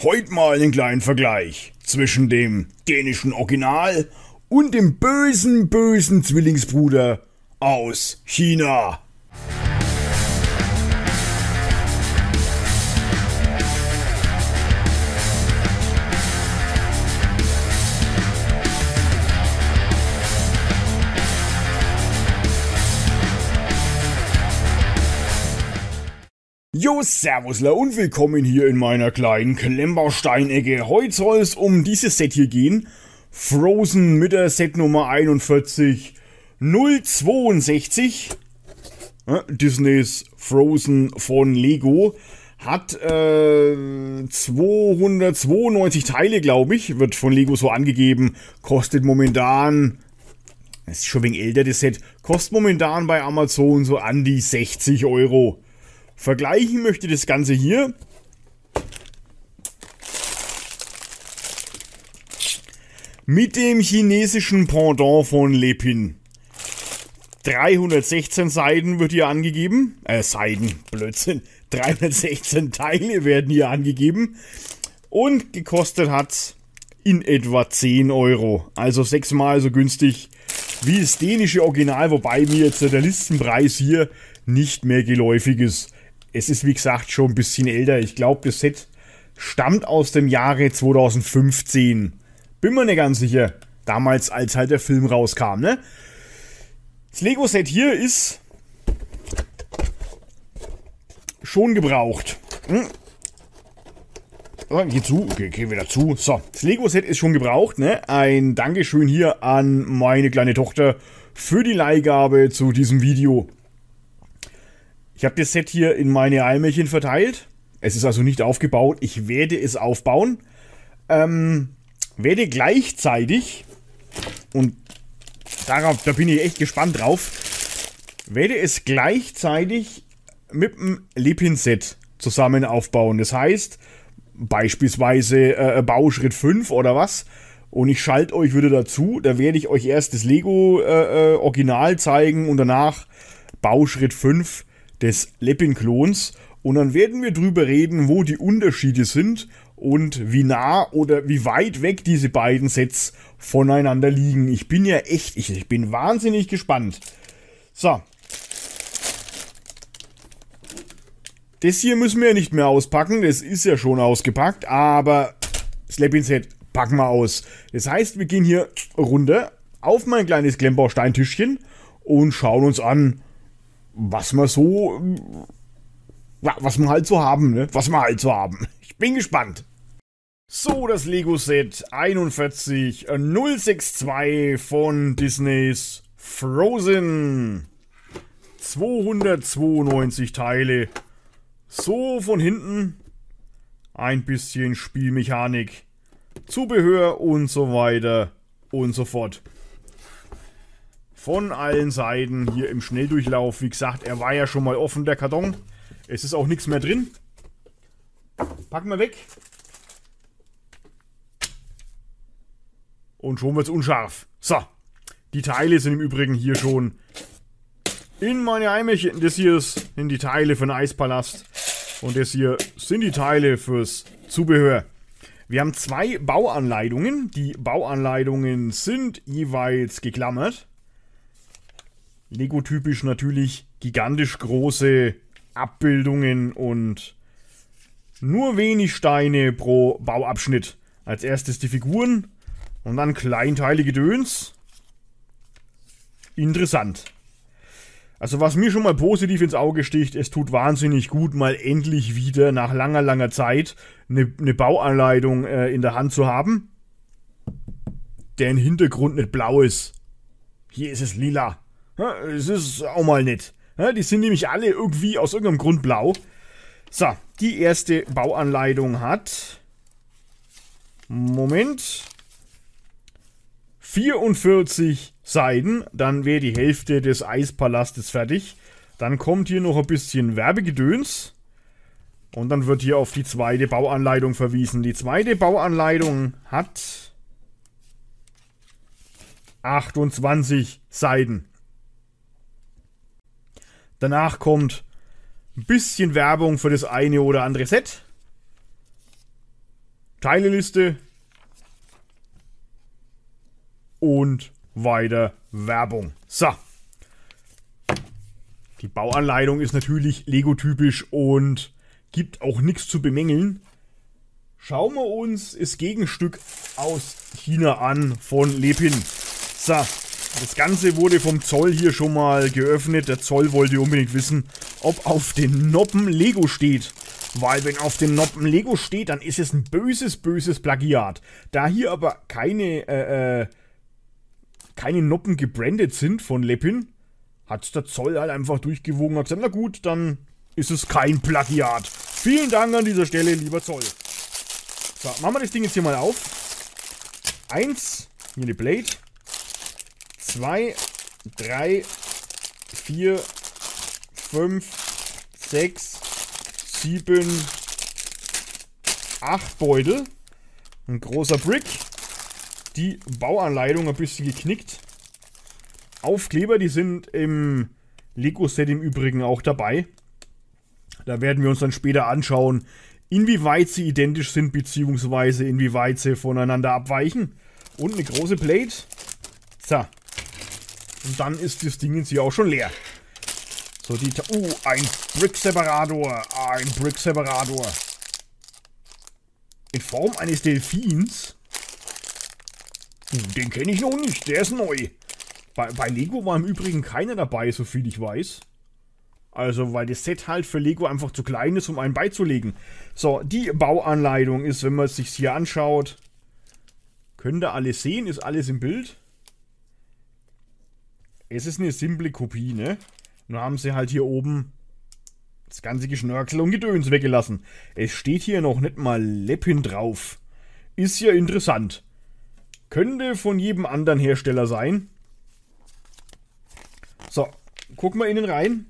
Heute mal einen kleinen Vergleich zwischen dem dänischen Original und dem bösen, bösen Zwillingsbruder aus China. Jo, Servusler und willkommen hier in meiner kleinen Klemmbausteinecke. Heute soll es um dieses Set hier gehen. Frozen mit der Set Nummer 41 062. Disneys Frozen von Lego. Hat äh, 292 Teile, glaube ich. Wird von Lego so angegeben. Kostet momentan das ist schon wegen älter, das Set. Kostet momentan bei Amazon so an die 60 Euro. Vergleichen möchte das Ganze hier mit dem chinesischen Pendant von Lepin. 316 Seiten wird hier angegeben. Äh, Seiten, Blödsinn. 316 Teile werden hier angegeben. Und gekostet hat's in etwa 10 Euro. Also sechsmal so günstig wie das dänische Original, wobei mir jetzt der Listenpreis hier nicht mehr geläufig ist es ist wie gesagt schon ein bisschen älter. Ich glaube, das Set stammt aus dem Jahre 2015. Bin mir nicht ganz sicher. Damals, als halt der Film rauskam, ne? Das Lego-Set hier ist schon gebraucht. Hm? Oh, geh zu, okay, geh wieder zu. So, das Lego-Set ist schon gebraucht, ne? Ein Dankeschön hier an meine kleine Tochter für die Leihgabe zu diesem Video. Ich habe das Set hier in meine Eimerchen verteilt. Es ist also nicht aufgebaut. Ich werde es aufbauen. Ähm, werde gleichzeitig, und darauf, da bin ich echt gespannt drauf, werde es gleichzeitig mit dem Lipin-Set zusammen aufbauen. Das heißt, beispielsweise äh, Bauschritt 5 oder was. Und ich schalte euch wieder dazu. Da werde ich euch erst das Lego äh, äh Original zeigen und danach Bauschritt 5 des leppin klons und dann werden wir drüber reden, wo die Unterschiede sind und wie nah oder wie weit weg diese beiden Sets voneinander liegen. Ich bin ja echt, ich, ich bin wahnsinnig gespannt. So. Das hier müssen wir ja nicht mehr auspacken, das ist ja schon ausgepackt, aber Slap-In-Set packen wir aus. Das heißt, wir gehen hier runter auf mein kleines Klemmbausteintischchen und schauen uns an, was man so, was man halt so haben, ne? Was man halt so haben. Ich bin gespannt. So, das Lego-Set 41062 äh, von Disneys Frozen. 292 Teile. So von hinten. Ein bisschen Spielmechanik. Zubehör und so weiter und so fort von allen Seiten hier im Schnelldurchlauf. Wie gesagt, er war ja schon mal offen, der Karton. Es ist auch nichts mehr drin. Packen wir weg. Und schon wird es unscharf. So, die Teile sind im Übrigen hier schon in meine Eimerchen. Das hier sind die Teile für den Eispalast. Und das hier sind die Teile fürs Zubehör. Wir haben zwei Bauanleitungen. Die Bauanleitungen sind jeweils geklammert. Lego-typisch natürlich gigantisch große Abbildungen und nur wenig Steine pro Bauabschnitt. Als erstes die Figuren und dann kleinteilige Döns. Interessant. Also was mir schon mal positiv ins Auge sticht, es tut wahnsinnig gut, mal endlich wieder nach langer, langer Zeit eine, eine Bauanleitung äh, in der Hand zu haben, deren Hintergrund nicht blau ist. Hier ist es lila. Es ist auch mal nett. Die sind nämlich alle irgendwie aus irgendeinem Grund blau. So, die erste Bauanleitung hat. Moment. 44 Seiten, dann wäre die Hälfte des Eispalastes fertig. Dann kommt hier noch ein bisschen Werbegedöns. Und dann wird hier auf die zweite Bauanleitung verwiesen. Die zweite Bauanleitung hat 28 Seiten. Danach kommt ein bisschen Werbung für das eine oder andere Set. Teileliste. Und weiter Werbung. So. Die Bauanleitung ist natürlich Lego-typisch und gibt auch nichts zu bemängeln. Schauen wir uns das Gegenstück aus China an von Lepin. So, das Ganze wurde vom Zoll hier schon mal geöffnet. Der Zoll wollte unbedingt wissen, ob auf den Noppen Lego steht. Weil wenn auf den Noppen Lego steht, dann ist es ein böses, böses Plagiat. Da hier aber keine, äh, äh, keine Noppen gebrandet sind von Leppin, hat der Zoll halt einfach durchgewogen und gesagt, na gut, dann ist es kein Plagiat. Vielen Dank an dieser Stelle, lieber Zoll. So, machen wir das Ding jetzt hier mal auf. Eins, hier eine Blade. 2, 3, 4, 5, 6, 7, 8 Beutel. Ein großer Brick. Die Bauanleitung ein bisschen geknickt. Aufkleber, die sind im Lego-Set im Übrigen auch dabei. Da werden wir uns dann später anschauen, inwieweit sie identisch sind, beziehungsweise inwieweit sie voneinander abweichen. Und eine große Plate. So, und dann ist das Ding jetzt hier auch schon leer. So, die... Ta oh, ein Brick-Separator. Ein Brick-Separator. In Form eines Delfins? Hm, den kenne ich noch nicht. Der ist neu. Bei, bei Lego war im Übrigen keiner dabei, so viel ich weiß. Also, weil das Set halt für Lego einfach zu klein ist, um einen beizulegen. So, die Bauanleitung ist, wenn man es sich hier anschaut, könnt ihr alles sehen, ist alles im Bild es ist eine simple Kopie, ne? Nur haben sie halt hier oben das ganze Geschnörkel und Gedöns weggelassen. Es steht hier noch nicht mal Leppin drauf. Ist ja interessant. Könnte von jedem anderen Hersteller sein. So, gucken wir innen rein.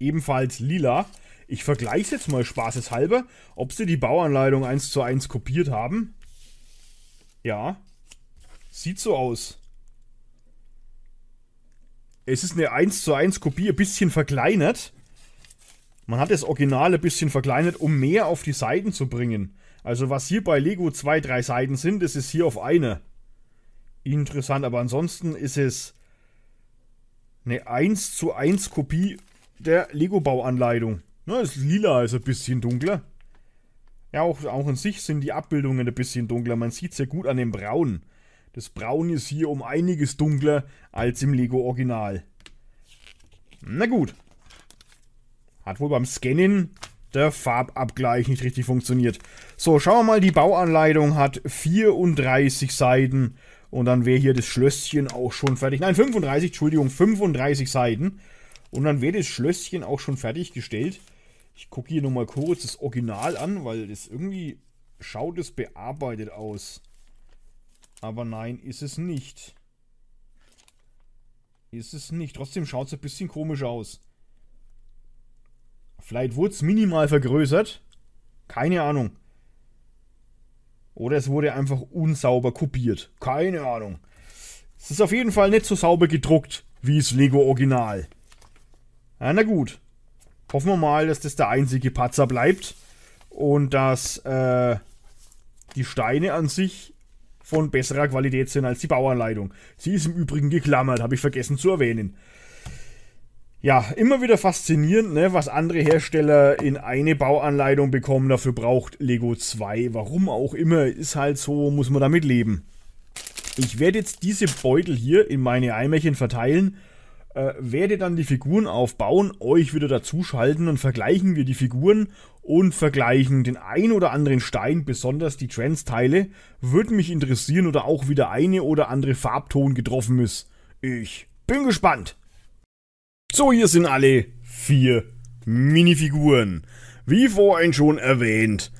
Ebenfalls lila. Ich vergleiche jetzt mal spaßeshalber, ob sie die Bauanleitung 1 zu 1 kopiert haben. Ja, sieht so aus. Es ist eine 1 zu 1 Kopie, ein bisschen verkleinert. Man hat das Original ein bisschen verkleinert, um mehr auf die Seiten zu bringen. Also was hier bei Lego zwei, drei Seiten sind, das ist hier auf eine. Interessant, aber ansonsten ist es eine 1 zu 1 Kopie der Lego-Bauanleitung. das Lila ist ein bisschen dunkler. Ja, auch, auch in sich sind die Abbildungen ein bisschen dunkler. Man sieht sehr gut an dem Braun. Das Braun ist hier um einiges dunkler als im Lego Original. Na gut. Hat wohl beim Scannen der Farbabgleich nicht richtig funktioniert. So, schauen wir mal, die Bauanleitung hat 34 Seiten und dann wäre hier das Schlösschen auch schon fertig. Nein, 35, Entschuldigung, 35 Seiten und dann wäre das Schlösschen auch schon fertiggestellt. Ich gucke hier nochmal kurz das Original an, weil das irgendwie schaut es bearbeitet aus. Aber nein, ist es nicht. Ist es nicht. Trotzdem schaut es ein bisschen komisch aus. Vielleicht wurde es minimal vergrößert. Keine Ahnung. Oder es wurde einfach unsauber kopiert. Keine Ahnung. Es ist auf jeden Fall nicht so sauber gedruckt wie das Lego Original. Ja, na gut. Hoffen wir mal, dass das der einzige Patzer bleibt. Und dass äh, die Steine an sich von besserer Qualität sind als die Bauanleitung. Sie ist im Übrigen geklammert, habe ich vergessen zu erwähnen. Ja, immer wieder faszinierend, ne, was andere Hersteller in eine Bauanleitung bekommen. Dafür braucht Lego 2. Warum auch immer, ist halt so, muss man damit leben. Ich werde jetzt diese Beutel hier in meine Eimerchen verteilen äh, werde dann die Figuren aufbauen, euch wieder dazuschalten und vergleichen wir die Figuren und vergleichen den ein oder anderen Stein, besonders die Trends-Teile, würde mich interessieren oder auch wieder eine oder andere Farbton getroffen ist. Ich bin gespannt. So, hier sind alle vier Minifiguren. Wie vorhin schon erwähnt,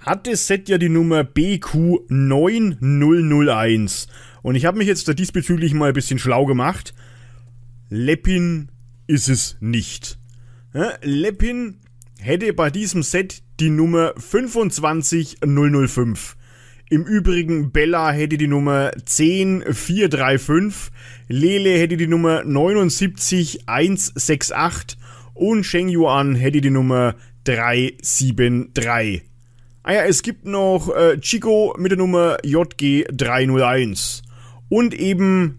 hat das Set ja die Nummer BQ9001. Und ich habe mich jetzt da diesbezüglich mal ein bisschen schlau gemacht Leppin ist es nicht. Leppin hätte bei diesem Set die Nummer 25005. Im Übrigen Bella hätte die Nummer 10435, Lele hätte die Nummer 79168 und Sheng Yuan hätte die Nummer 373. Ah ja, es gibt noch äh, Chico mit der Nummer JG301 und eben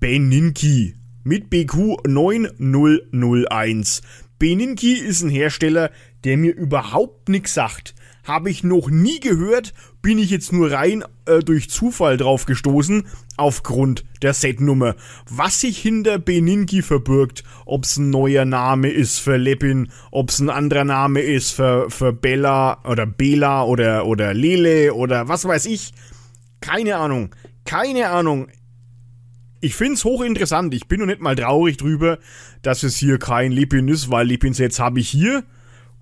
Beninki mit BQ 9001. Beninki ist ein Hersteller, der mir überhaupt nix sagt. Habe ich noch nie gehört, bin ich jetzt nur rein äh, durch Zufall drauf gestoßen, aufgrund der Setnummer. Was sich hinter Beninki verbirgt, ob's ein neuer Name ist für Lepin, ob's ein anderer Name ist für, für Bella oder Bela oder, oder Lele oder was weiß ich. Keine Ahnung. Keine Ahnung ich finde es hochinteressant. Ich bin noch nicht mal traurig drüber, dass es hier kein Lipin ist, weil Lipins jetzt habe ich hier.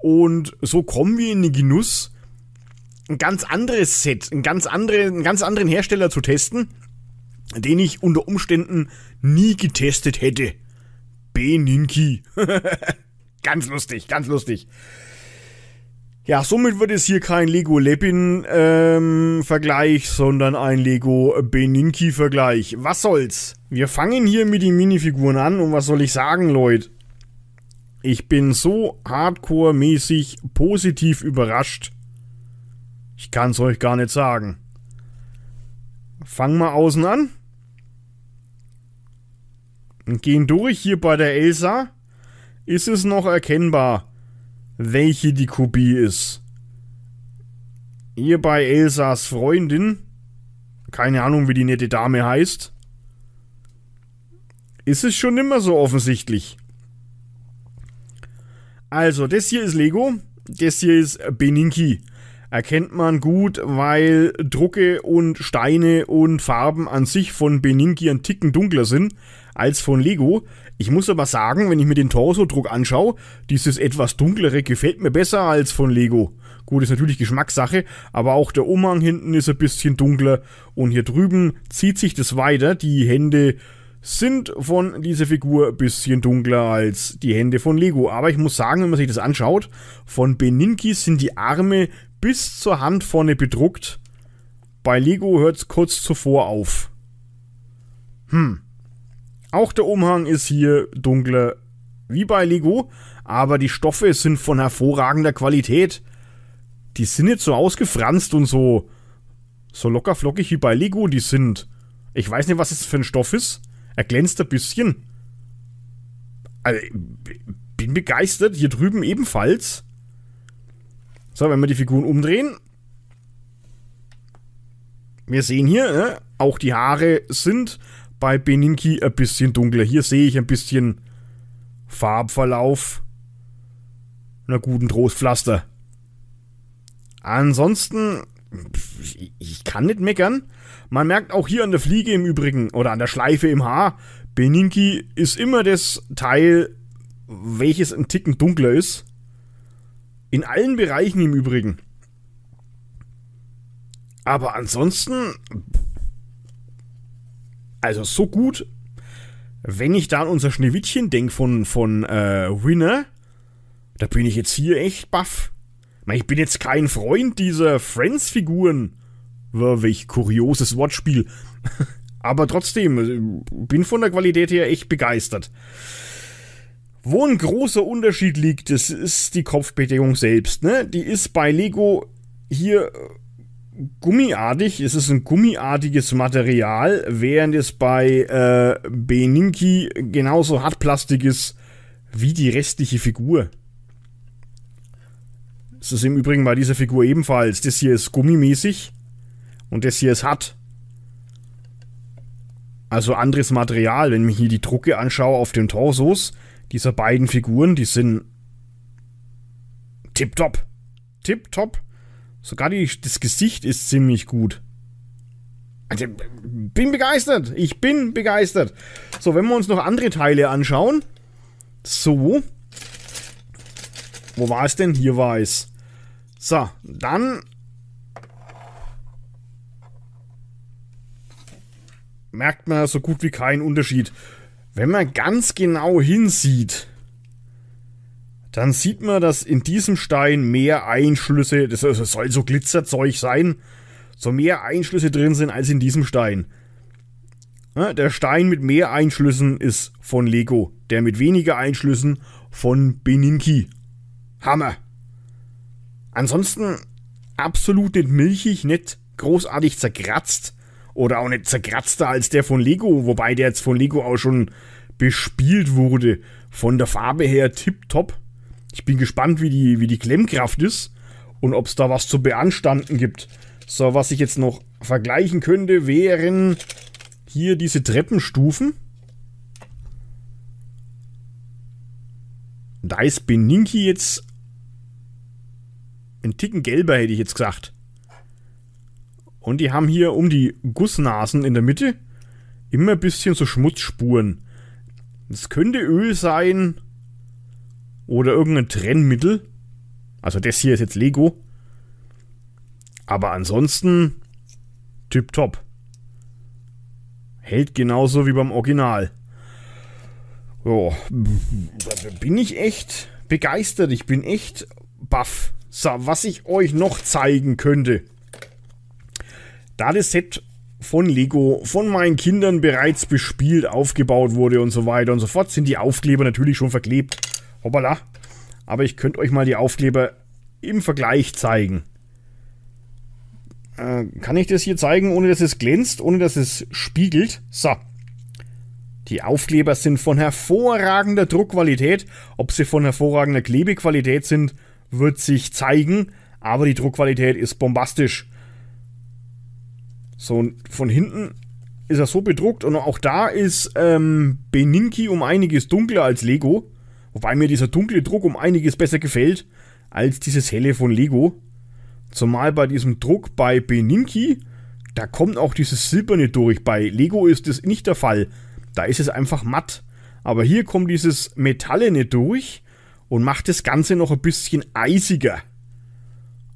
Und so kommen wir in den Genuss, ein ganz anderes Set, ein ganz andere, einen ganz anderen Hersteller zu testen, den ich unter Umständen nie getestet hätte. Beninki. ganz lustig, ganz lustig. Ja, somit wird es hier kein Lego Lepin ähm, Vergleich, sondern ein Lego Beninki Vergleich. Was soll's? Wir fangen hier mit den Minifiguren an und was soll ich sagen, Leute? Ich bin so hardcore-mäßig positiv überrascht. Ich kann's euch gar nicht sagen. Fangen wir außen an. Und gehen durch hier bei der Elsa. Ist es noch erkennbar? welche die Kopie ist. Hier bei Elsas Freundin, keine Ahnung, wie die nette Dame heißt, ist es schon immer so offensichtlich. Also, das hier ist Lego, das hier ist Beninki. Erkennt man gut, weil Drucke und Steine und Farben an sich von Beninki ein Ticken dunkler sind als von Lego. Ich muss aber sagen, wenn ich mir den Torso-Druck anschaue, dieses etwas dunklere gefällt mir besser als von Lego. Gut, ist natürlich Geschmackssache, aber auch der Umhang hinten ist ein bisschen dunkler und hier drüben zieht sich das weiter. Die Hände sind von dieser Figur ein bisschen dunkler als die Hände von Lego. Aber ich muss sagen, wenn man sich das anschaut, von Beninki sind die Arme bis zur Hand vorne bedruckt. Bei Lego hört es kurz zuvor auf. Hm. Auch der Umhang ist hier dunkler, wie bei Lego, aber die Stoffe sind von hervorragender Qualität. Die sind nicht so ausgefranst und so, so locker flockig wie bei Lego, die sind. Ich weiß nicht, was es für ein Stoff ist. Er glänzt ein bisschen. Also, bin begeistert. Hier drüben ebenfalls. So, wenn wir die Figuren umdrehen. Wir sehen hier, ne, auch die Haare sind bei Beninki ein bisschen dunkler. Hier sehe ich ein bisschen Farbverlauf. Na guten Trostpflaster. Ansonsten, ich kann nicht meckern. Man merkt auch hier an der Fliege im Übrigen oder an der Schleife im Haar, Beninki ist immer das Teil, welches ein Ticken dunkler ist. In allen Bereichen im Übrigen. Aber ansonsten, also so gut, wenn ich da an unser Schneewittchen denke von, von äh, Winner, da bin ich jetzt hier echt baff. Ich bin jetzt kein Freund dieser Friends-Figuren. Welch kurioses Wortspiel. Aber trotzdem, also, bin von der Qualität her echt begeistert. Wo ein großer Unterschied liegt, das ist die Kopfbedeckung selbst. Ne? Die ist bei Lego hier äh, gummiartig. Es ist ein gummiartiges Material, während es bei äh, Beninki genauso hartplastik ist wie die restliche Figur. Es ist im Übrigen bei dieser Figur ebenfalls. Das hier ist gummimäßig und das hier ist hart. Also anderes Material. Wenn ich mir hier die Drucke anschaue auf den Torsos dieser beiden Figuren, die sind tipptopp. Tipptopp. Sogar die, das Gesicht ist ziemlich gut. Also, bin begeistert. Ich bin begeistert. So, wenn wir uns noch andere Teile anschauen. So. Wo war es denn? Hier war es. So, dann... Merkt man so gut wie keinen Unterschied. Wenn man ganz genau hinsieht dann sieht man, dass in diesem Stein mehr Einschlüsse, das soll so Glitzerzeug sein, so mehr Einschlüsse drin sind als in diesem Stein. Der Stein mit mehr Einschlüssen ist von Lego, der mit weniger Einschlüssen von Beninki. Hammer. Ansonsten absolut nicht milchig, nicht großartig zerkratzt oder auch nicht zerkratzter als der von Lego, wobei der jetzt von Lego auch schon bespielt wurde. Von der Farbe her tipptopp. Ich bin gespannt, wie die, wie die Klemmkraft ist und ob es da was zu beanstanden gibt. So, was ich jetzt noch vergleichen könnte, wären hier diese Treppenstufen. Da ist Beninki jetzt ein Ticken gelber, hätte ich jetzt gesagt. Und die haben hier um die Gussnasen in der Mitte immer ein bisschen so Schmutzspuren. Das könnte Öl sein, oder irgendein Trennmittel. Also das hier ist jetzt Lego. Aber ansonsten tipptopp. Hält genauso wie beim Original. Ja, bin ich echt begeistert. Ich bin echt baff. So, was ich euch noch zeigen könnte. Da das Set von Lego von meinen Kindern bereits bespielt, aufgebaut wurde und so weiter und so fort, sind die Aufkleber natürlich schon verklebt hoppala. Aber ich könnte euch mal die Aufkleber im Vergleich zeigen. Äh, kann ich das hier zeigen, ohne dass es glänzt, ohne dass es spiegelt? So. Die Aufkleber sind von hervorragender Druckqualität. Ob sie von hervorragender Klebequalität sind, wird sich zeigen. Aber die Druckqualität ist bombastisch. So, von hinten ist er so bedruckt und auch da ist ähm, Beninki um einiges dunkler als Lego. Wobei mir dieser dunkle Druck um einiges besser gefällt als dieses helle von Lego. Zumal bei diesem Druck bei Beninki, da kommt auch dieses silberne durch. Bei Lego ist das nicht der Fall. Da ist es einfach matt. Aber hier kommt dieses metallene durch und macht das Ganze noch ein bisschen eisiger.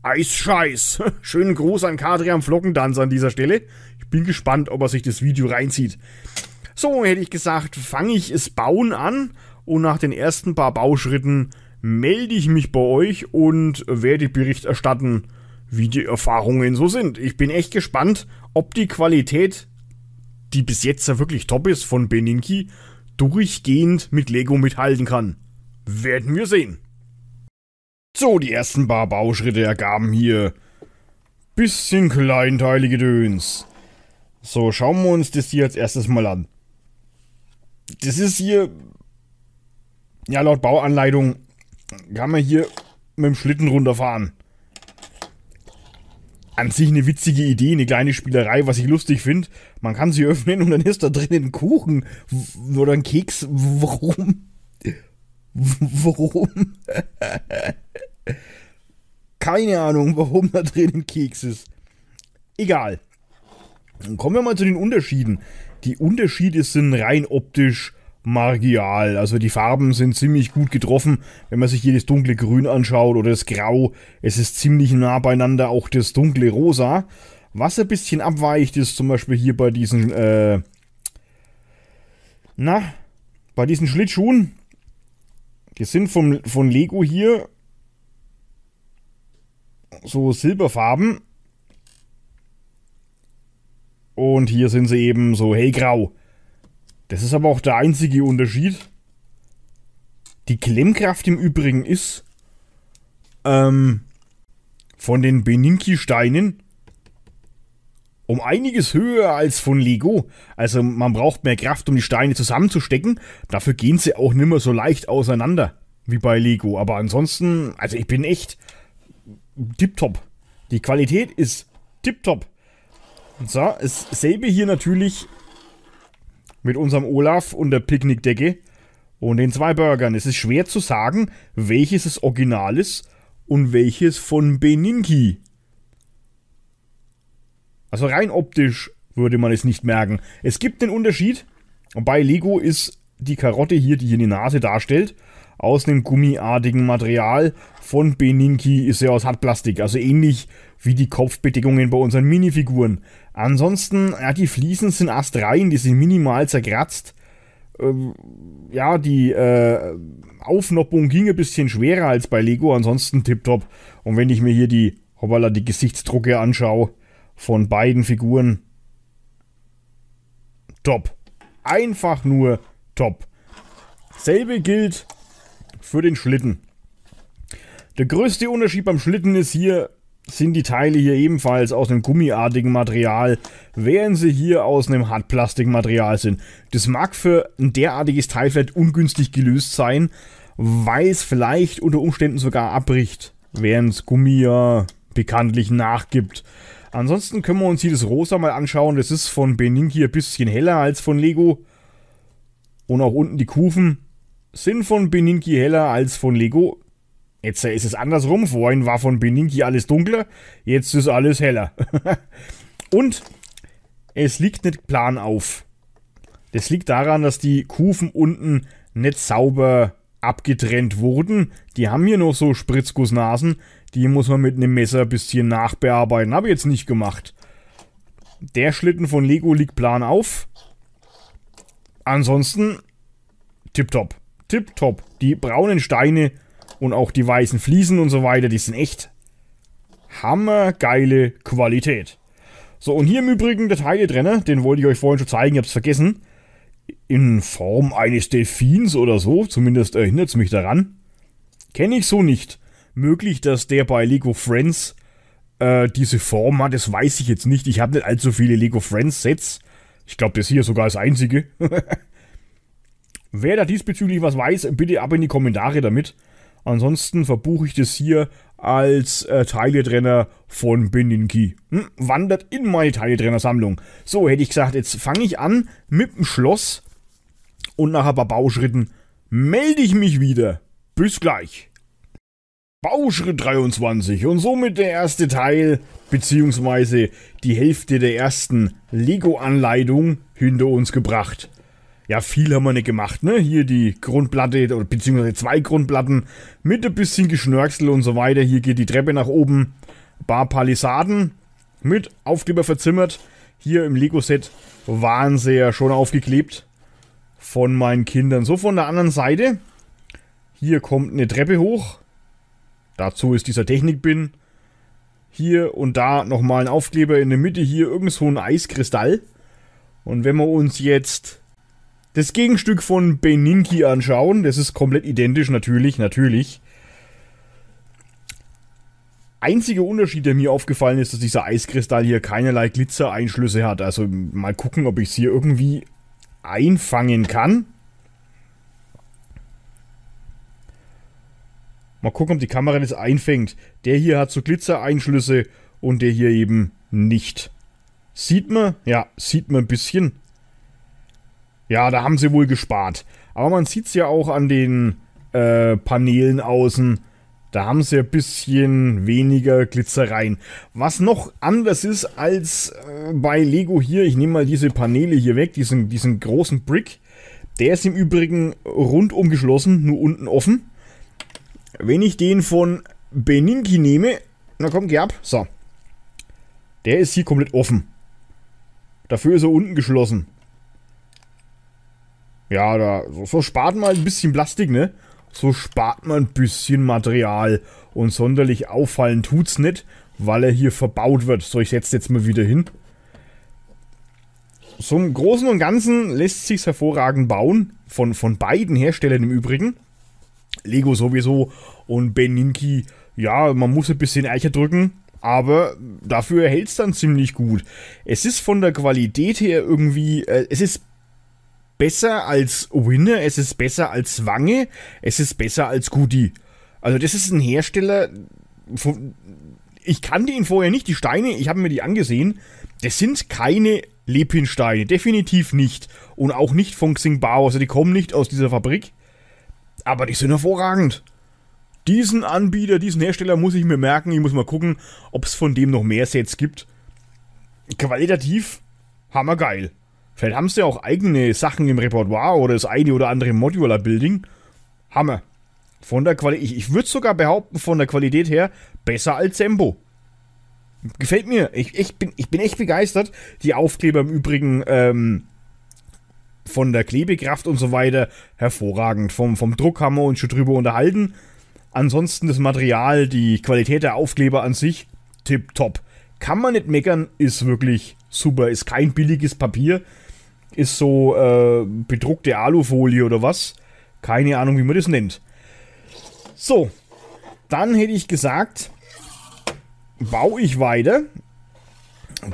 Eisscheiß! Schönen Gruß an Kadrian Flockendanz an dieser Stelle. Ich bin gespannt, ob er sich das Video reinzieht. So, hätte ich gesagt, fange ich es bauen an und nach den ersten paar Bauschritten melde ich mich bei euch und werde Bericht erstatten, wie die Erfahrungen so sind. Ich bin echt gespannt, ob die Qualität, die bis jetzt ja wirklich top ist von Beninki, durchgehend mit Lego mithalten kann. Werden wir sehen. So, die ersten paar Bauschritte ergaben hier bisschen kleinteilige Döns. So, schauen wir uns das hier als erstes mal an. Das ist hier ja, laut Bauanleitung kann man hier mit dem Schlitten runterfahren. An sich eine witzige Idee, eine kleine Spielerei, was ich lustig finde. Man kann sie öffnen und dann ist da drin ein Kuchen oder ein Keks. Warum? Warum? Keine Ahnung, warum da drin ein Keks ist. Egal. Dann kommen wir mal zu den Unterschieden. Die Unterschiede sind rein optisch margial. Also die Farben sind ziemlich gut getroffen, wenn man sich hier das dunkle Grün anschaut oder das Grau. Es ist ziemlich nah beieinander, auch das dunkle Rosa. Was ein bisschen abweicht, ist zum Beispiel hier bei diesen, äh, na, bei diesen Schlittschuhen. Die sind vom, von Lego hier so silberfarben. Und hier sind sie eben so hellgrau. Das ist aber auch der einzige Unterschied. Die Klemmkraft im Übrigen ist ähm, von den Beninki-Steinen um einiges höher als von Lego. Also man braucht mehr Kraft, um die Steine zusammenzustecken. Dafür gehen sie auch nicht mehr so leicht auseinander wie bei Lego. Aber ansonsten, also ich bin echt tipptopp. Die Qualität ist tipptopp. So, dasselbe hier natürlich mit unserem Olaf und der Picknickdecke und den zwei Burgern. Es ist schwer zu sagen, welches das Original ist und welches von Beninki. Also rein optisch würde man es nicht merken. Es gibt den Unterschied. Bei Lego ist die Karotte hier, die hier die Nase darstellt, aus einem gummiartigen Material. Von Beninki ist er aus Hartplastik, also ähnlich wie die Kopfbedeckungen bei unseren Minifiguren. Ansonsten, ja, die Fliesen sind astrein, die sind minimal zerkratzt. Ähm, ja, die äh, Aufnoppung ging ein bisschen schwerer als bei Lego, ansonsten tipptopp. Und wenn ich mir hier die, hoppala, die Gesichtsdrucke anschaue von beiden Figuren, top. Einfach nur top. Selbe gilt für den Schlitten. Der größte Unterschied beim Schlitten ist hier, sind die Teile hier ebenfalls aus einem gummiartigen Material, während sie hier aus einem Hartplastikmaterial sind. Das mag für ein derartiges Teil vielleicht ungünstig gelöst sein, weil es vielleicht unter Umständen sogar abbricht, während es Gummi ja bekanntlich nachgibt. Ansonsten können wir uns hier das Rosa mal anschauen. Das ist von Beninki ein bisschen heller als von Lego. Und auch unten die Kufen sind von Beninki heller als von Lego. Jetzt ist es andersrum. Vorhin war von Beninki alles dunkler, jetzt ist alles heller. Und es liegt nicht plan auf. Das liegt daran, dass die Kufen unten nicht sauber abgetrennt wurden. Die haben hier noch so Spritzgussnasen. Die muss man mit einem Messer ein bisschen nachbearbeiten. Habe ich jetzt nicht gemacht. Der Schlitten von Lego liegt plan auf. Ansonsten tipptopp tipptopp. Die braunen Steine und auch die weißen Fliesen und so weiter, die sind echt hammergeile Qualität. So, und hier im Übrigen der Teiletrenner, den wollte ich euch vorhin schon zeigen, ich hab's vergessen. In Form eines Delfins oder so, zumindest erinnert es mich daran. Kenne ich so nicht. Möglich, dass der bei Lego Friends äh, diese Form hat, das weiß ich jetzt nicht. Ich habe nicht allzu viele Lego Friends Sets. Ich glaube, das hier sogar das einzige. Wer da diesbezüglich was weiß, bitte ab in die Kommentare damit. Ansonsten verbuche ich das hier als äh, Teiletrenner von Beninki. Hm? Wandert in meine Teiletrenner-Sammlung. So, hätte ich gesagt, jetzt fange ich an mit dem Schloss und nach ein paar Bauschritten melde ich mich wieder. Bis gleich. Bauschritt 23 und somit der erste Teil beziehungsweise die Hälfte der ersten Lego-Anleitung hinter uns gebracht ja, viel haben wir nicht gemacht, ne? Hier die Grundplatte, oder beziehungsweise zwei Grundplatten mit ein bisschen Geschnörksel und so weiter. Hier geht die Treppe nach oben. Bar Palisaden mit Aufkleber verzimmert. Hier im Lego-Set waren sie ja schon aufgeklebt von meinen Kindern. So von der anderen Seite. Hier kommt eine Treppe hoch. Dazu ist dieser Technikbin. Hier und da nochmal ein Aufkleber in der Mitte. Hier irgend so ein Eiskristall. Und wenn wir uns jetzt das Gegenstück von Beninki anschauen. Das ist komplett identisch, natürlich, natürlich. Einziger Unterschied, der mir aufgefallen ist, dass dieser Eiskristall hier keinerlei Glitzereinschlüsse hat. Also mal gucken, ob ich es hier irgendwie einfangen kann. Mal gucken, ob die Kamera das einfängt. Der hier hat so Glitzereinschlüsse und der hier eben nicht. Sieht man? Ja, sieht man ein bisschen. Ja, da haben sie wohl gespart. Aber man sieht es ja auch an den äh, Paneelen außen. Da haben sie ein bisschen weniger Glitzereien. Was noch anders ist als äh, bei Lego hier, ich nehme mal diese Paneele hier weg, diesen, diesen großen Brick. Der ist im Übrigen rundum geschlossen, nur unten offen. Wenn ich den von Beninki nehme, na komm, geh ab, so. Der ist hier komplett offen. Dafür ist er unten geschlossen. Ja, da, so, so spart man ein bisschen Plastik, ne? So spart man ein bisschen Material. Und sonderlich auffallen tut's nicht, weil er hier verbaut wird. So, ich setze jetzt mal wieder hin. So im Großen und Ganzen lässt sich's hervorragend bauen. Von, von beiden Herstellern im Übrigen. Lego sowieso und Beninki. Ja, man muss ein bisschen Eicher drücken, aber dafür hält es dann ziemlich gut. Es ist von der Qualität her irgendwie, äh, es ist besser als Winner, es ist besser als Wange, es ist besser als Goody. Also das ist ein Hersteller, ich kannte ihn vorher nicht, die Steine, ich habe mir die angesehen, das sind keine Lepinsteine, definitiv nicht. Und auch nicht von Xingbao, also die kommen nicht aus dieser Fabrik. Aber die sind hervorragend. Diesen Anbieter, diesen Hersteller muss ich mir merken, ich muss mal gucken, ob es von dem noch mehr Sets gibt. Qualitativ hammergeil. Vielleicht haben sie ja auch eigene Sachen im Repertoire oder das eine oder andere Modular Building. Hammer. Von der Qualität, ich, ich würde sogar behaupten, von der Qualität her besser als Sembo. Gefällt mir. Ich, ich, bin, ich bin echt begeistert. Die Aufkleber im Übrigen ähm, von der Klebekraft und so weiter hervorragend. Vom, vom Druck haben wir uns schon drüber unterhalten. Ansonsten das Material, die Qualität der Aufkleber an sich, tipptopp. Kann man nicht meckern, ist wirklich super. Ist kein billiges Papier ist so äh, bedruckte Alufolie oder was. Keine Ahnung, wie man das nennt. So, dann hätte ich gesagt, baue ich weiter.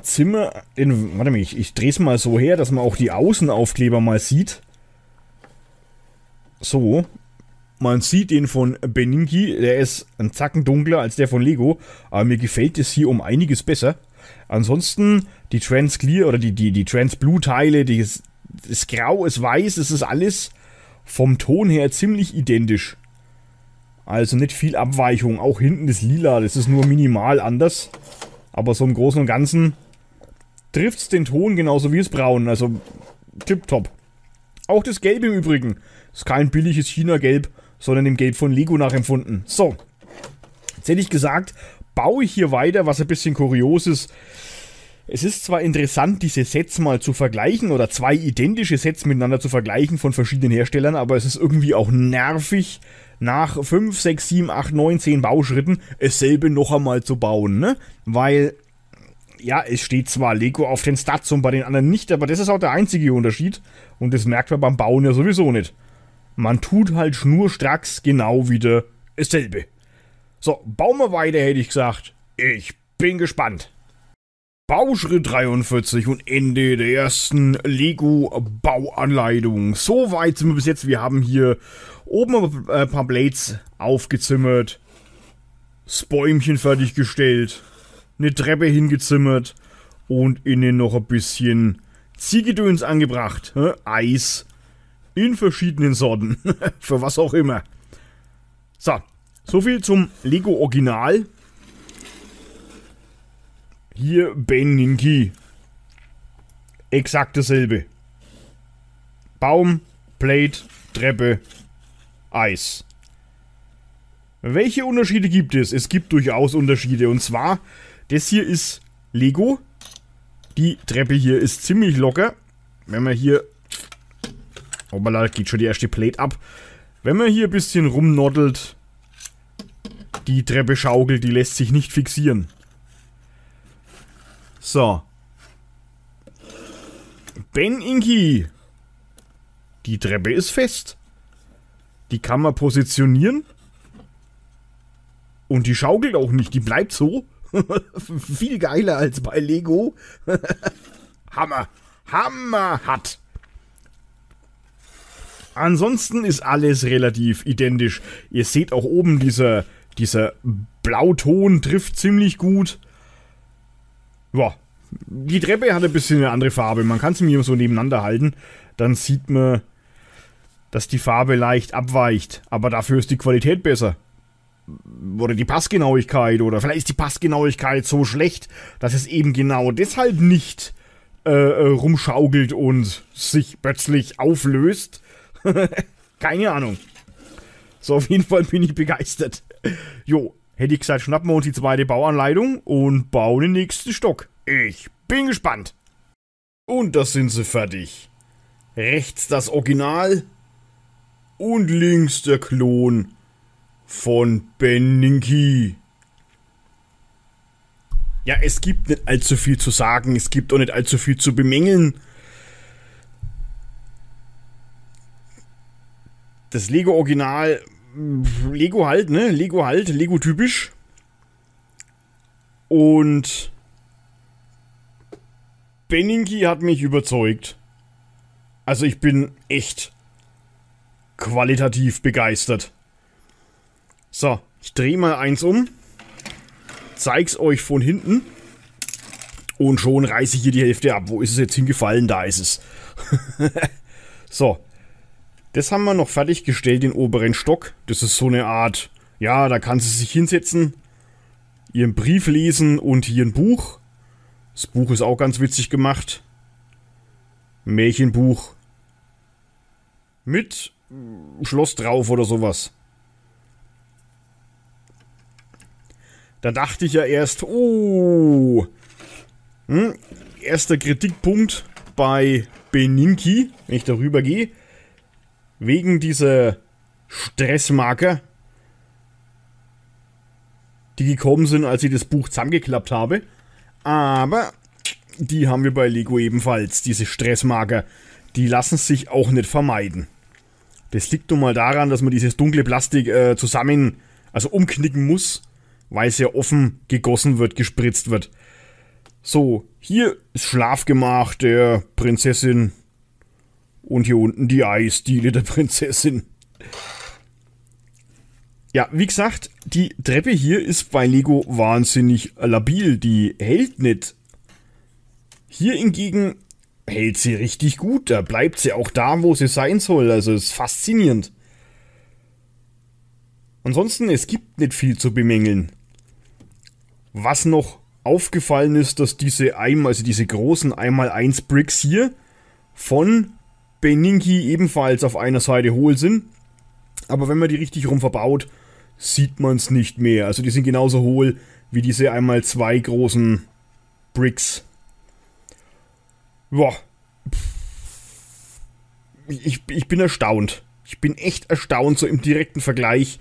Zimmer, in, warte mal, ich, ich drehe es mal so her, dass man auch die Außenaufkleber mal sieht. So, man sieht den von Beninki, der ist ein Zacken dunkler als der von Lego, aber mir gefällt es hier um einiges besser. Ansonsten die Trans Clear oder die, die, die Trans Blue Teile, die ist, ist grau, ist weiß, es ist alles vom Ton her ziemlich identisch. Also nicht viel Abweichung. Auch hinten ist Lila, das ist nur minimal anders. Aber so im Großen und Ganzen trifft es den Ton genauso wie es Braun. Also tipptopp. Auch das Gelbe im Übrigen. Ist kein billiges China-Gelb, sondern dem Gelb von Lego nachempfunden. So. Jetzt hätte ich gesagt, baue ich hier weiter, was ein bisschen kurios ist. Es ist zwar interessant, diese Sets mal zu vergleichen oder zwei identische Sets miteinander zu vergleichen von verschiedenen Herstellern, aber es ist irgendwie auch nervig, nach 5, 6, 7, 8, 9, 10 Bauschritten dasselbe noch einmal zu bauen, ne? Weil, ja, es steht zwar Lego auf den Stats und bei den anderen nicht, aber das ist auch der einzige Unterschied und das merkt man beim Bauen ja sowieso nicht. Man tut halt schnurstracks genau wieder dasselbe. So, Baumeweide hätte ich gesagt. Ich bin gespannt. Bauschritt 43 und Ende der ersten Lego-Bauanleitung. So weit sind wir bis jetzt. Wir haben hier oben ein paar äh, Blades aufgezimmert, das Bäumchen fertiggestellt, eine Treppe hingezimmert und innen noch ein bisschen Ziegedöns angebracht. Ne? Eis in verschiedenen Sorten. Für was auch immer. So, so viel zum Lego Original. Hier Ben Ninki. Exakt dasselbe. Baum, Plate, Treppe, Eis. Welche Unterschiede gibt es? Es gibt durchaus Unterschiede. Und zwar, das hier ist Lego. Die Treppe hier ist ziemlich locker. Wenn man hier... Oh, mal, da geht schon die erste Plate ab. Wenn man hier ein bisschen rumnoddelt, die Treppe schaukelt, die lässt sich nicht fixieren. So. Ben Inki! Die Treppe ist fest. Die kann man positionieren. Und die schaukelt auch nicht. Die bleibt so. Viel geiler als bei Lego. Hammer. Hammer hat. Ansonsten ist alles relativ identisch. Ihr seht auch oben dieser dieser Blauton trifft ziemlich gut. Ja, die Treppe hat ein bisschen eine andere Farbe. Man kann sie mir so nebeneinander halten. Dann sieht man, dass die Farbe leicht abweicht. Aber dafür ist die Qualität besser. Oder die Passgenauigkeit. Oder vielleicht ist die Passgenauigkeit so schlecht, dass es eben genau deshalb nicht äh, äh rumschaukelt und sich plötzlich auflöst. Keine Ahnung. So, auf jeden Fall bin ich begeistert. Jo, hätte ich gesagt, schnappen wir uns die zweite Bauanleitung und bauen den nächsten Stock. Ich bin gespannt. Und das sind sie fertig. Rechts das Original und links der Klon von Benninki. Ja, es gibt nicht allzu viel zu sagen, es gibt auch nicht allzu viel zu bemängeln. Das Lego Original Lego halt, ne? Lego halt, Lego typisch. Und Beninki hat mich überzeugt. Also ich bin echt qualitativ begeistert. So, ich drehe mal eins um, zeig's euch von hinten und schon reiße ich hier die Hälfte ab. Wo ist es jetzt hingefallen? Da ist es. so, das haben wir noch fertiggestellt, den oberen Stock. Das ist so eine Art, ja, da kann sie sich hinsetzen, ihren Brief lesen und hier ein Buch. Das Buch ist auch ganz witzig gemacht. Märchenbuch. Mit Schloss drauf oder sowas. Da dachte ich ja erst, oh, hm, erster Kritikpunkt bei Beninki, wenn ich darüber gehe wegen dieser Stressmarker, die gekommen sind, als ich das Buch zusammengeklappt habe. Aber die haben wir bei Lego ebenfalls, diese Stressmarker. Die lassen sich auch nicht vermeiden. Das liegt nun mal daran, dass man dieses dunkle Plastik äh, zusammen, also umknicken muss, weil es ja offen gegossen wird, gespritzt wird. So, hier ist Schlafgemach der Prinzessin und hier unten die Eisdiele der Prinzessin. Ja, wie gesagt, die Treppe hier ist bei Lego wahnsinnig labil. Die hält nicht. Hier hingegen hält sie richtig gut. Da bleibt sie auch da, wo sie sein soll. Also ist faszinierend. Ansonsten, es gibt nicht viel zu bemängeln. Was noch aufgefallen ist, dass diese einmal, also diese großen einmal 1 Bricks hier von Beninki ebenfalls auf einer Seite hohl sind. Aber wenn man die richtig rum verbaut, sieht man es nicht mehr. Also die sind genauso hohl wie diese einmal zwei großen Bricks. Boah. Ich, ich bin erstaunt. Ich bin echt erstaunt, so im direkten Vergleich,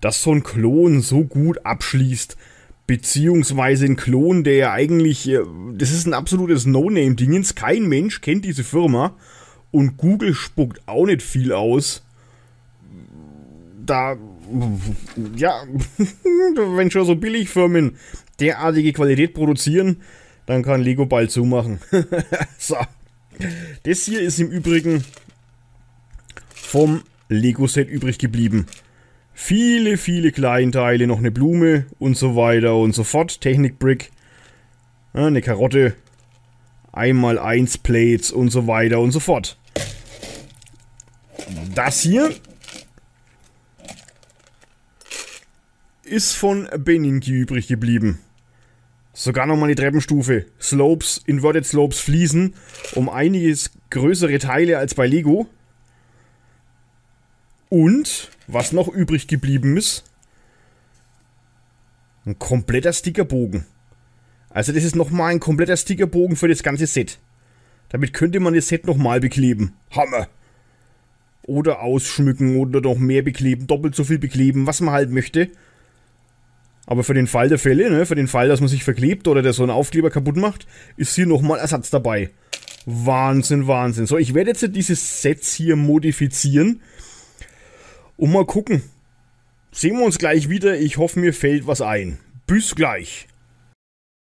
dass so ein Klon so gut abschließt. Beziehungsweise ein Klon, der ja eigentlich. Äh, das ist ein absolutes No-Name-Dingens. Kein Mensch kennt diese Firma. Und Google spuckt auch nicht viel aus. Da, ja, wenn schon so Billigfirmen derartige Qualität produzieren, dann kann Lego bald zumachen. so. Das hier ist im Übrigen vom Lego-Set übrig geblieben. Viele, viele Kleinteile, noch eine Blume und so weiter und so fort. Technikbrick, ne, eine Karotte, einmal 1 Plates und so weiter und so fort. Das hier ist von Beninki übrig geblieben. Sogar nochmal die Treppenstufe. Slopes, Inverted Slopes fließen um einiges größere Teile als bei Lego. Und, was noch übrig geblieben ist, ein kompletter Stickerbogen. Also das ist nochmal ein kompletter Stickerbogen für das ganze Set. Damit könnte man das Set nochmal bekleben. Hammer! Oder ausschmücken oder noch mehr bekleben, doppelt so viel bekleben, was man halt möchte. Aber für den Fall der Fälle, ne, für den Fall, dass man sich verklebt oder der so einen Aufkleber kaputt macht, ist hier nochmal Ersatz dabei. Wahnsinn, Wahnsinn. So, ich werde jetzt dieses Set hier modifizieren und mal gucken. Sehen wir uns gleich wieder. Ich hoffe, mir fällt was ein. Bis gleich.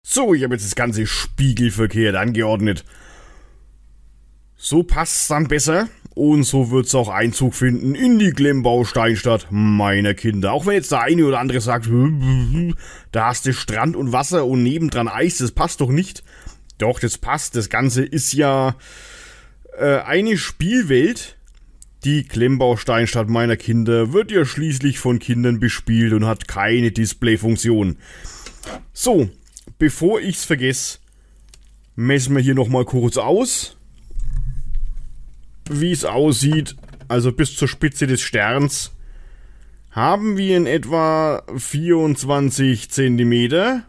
So, ich habe jetzt das ganze spiegelverkehrt angeordnet. So passt es dann besser. Und so wird es auch Einzug finden in die Glimmbausteinstadt meiner Kinder. Auch wenn jetzt der eine oder andere sagt, da hast du Strand und Wasser und nebendran Eis, das passt doch nicht. Doch, das passt. Das Ganze ist ja äh, eine Spielwelt. Die Klemmbausteinstadt meiner Kinder wird ja schließlich von Kindern bespielt und hat keine Displayfunktion. So, bevor ich's vergesse, messen wir hier nochmal kurz aus wie es aussieht, also bis zur Spitze des Sterns, haben wir in etwa 24 cm.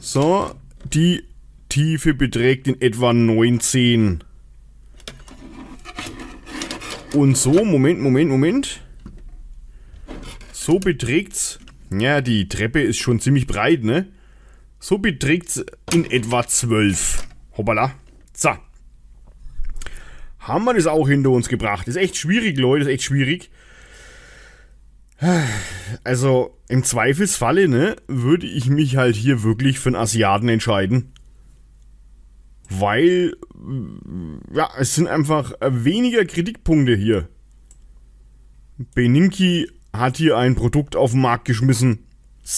So, die Tiefe beträgt in etwa 19. Und so, Moment, Moment, Moment. So beträgt's. Ja, die Treppe ist schon ziemlich breit, ne? So beträgt's in etwa 12. Hoppala. So haben wir das auch hinter uns gebracht. Das ist echt schwierig, Leute, das ist echt schwierig. Also im Zweifelsfalle, ne, würde ich mich halt hier wirklich für einen Asiaten entscheiden. Weil, mm, ja, es sind einfach weniger Kritikpunkte hier. Beninki hat hier ein Produkt auf den Markt geschmissen.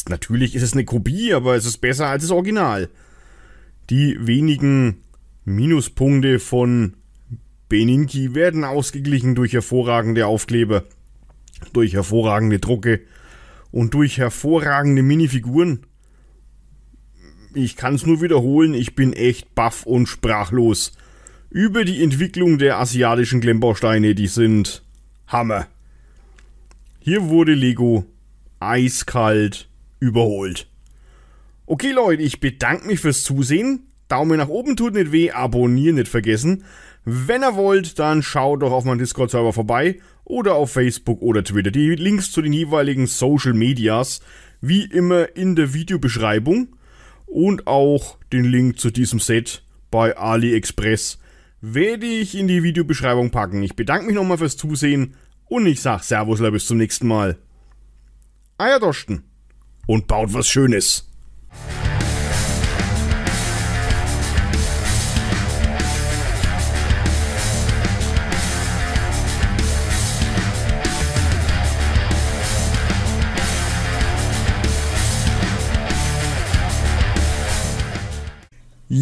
natürlich ist es eine Kopie, aber es ist besser als das Original. Die wenigen Minuspunkte von Beninki werden ausgeglichen durch hervorragende Aufkleber, durch hervorragende Drucke und durch hervorragende Minifiguren. Ich kann es nur wiederholen, ich bin echt baff und sprachlos über die Entwicklung der asiatischen Klemmbausteine, die sind Hammer. Hier wurde Lego eiskalt überholt. Okay Leute, ich bedanke mich fürs Zusehen. Daumen nach oben tut nicht weh, abonnieren nicht vergessen. Wenn ihr wollt, dann schaut doch auf meinem Discord-Server vorbei oder auf Facebook oder Twitter. Die Links zu den jeweiligen Social Medias wie immer in der Videobeschreibung und auch den Link zu diesem Set bei AliExpress werde ich in die Videobeschreibung packen. Ich bedanke mich nochmal fürs Zusehen und ich sag Servus, bis zum nächsten Mal. Eierdosten und baut was Schönes.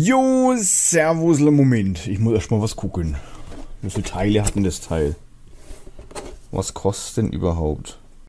Jo, servusle Moment. Ich muss erstmal was gucken. Wie viele Teile hat denn das Teil? Was kostet denn überhaupt?